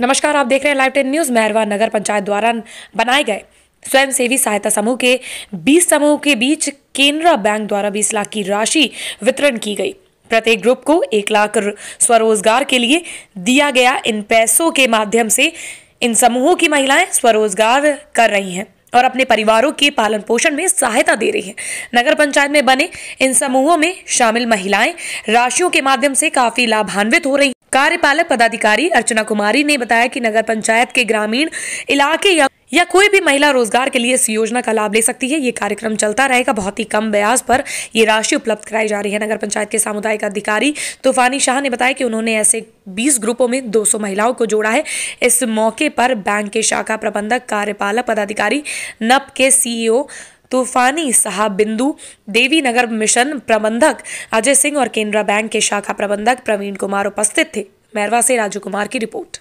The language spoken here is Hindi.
नमस्कार आप देख रहे हैं live ten news Mehrwa Nagar Panchayat द्वारा बनाए गए स्वयंसेवी सहायता समूह के 20 समूह के बीच केनरा बैंक द्वारा 20 लाख की राशि वितरण की गई प्रत्येक ग्रुप को एक लाख स्वरोजगार के लिए दिया गया इन पैसों के माध्यम से इन समूहों की महिलाएं स्वरोजगार कर रही हैं और अपने परिवारों के पालन पोषण में सहायता दे रही है नगर पंचायत में बने इन समूहों में शामिल महिलाएं राशियों के माध्यम से काफी लाभान्वित हो रही कार्यपालक पदाधिकारी अर्चना कुमारी ने बताया कि नगर पंचायत के ग्रामीण इलाके या या कोई भी महिला रोजगार के लिए इस योजना का लाभ ले सकती है ये कार्यक्रम चलता रहेगा बहुत ही कम ब्याज पर ये राशि उपलब्ध कराई जा रही है नगर पंचायत के सामुदायिक अधिकारी तूफानी शाह ने बताया कि उन्होंने ऐसे 20 ग्रुपों में 200 महिलाओं को जोड़ा है इस मौके पर बैंक के शाखा प्रबंधक कार्यपालक पदाधिकारी नप के सीईओ तूफानी साहब बिंदु देवी नगर मिशन प्रबंधक अजय सिंह और केनरा बैंक के शाखा प्रबंधक प्रवीण कुमार उपस्थित थे मैरवा से राजू कुमार की रिपोर्ट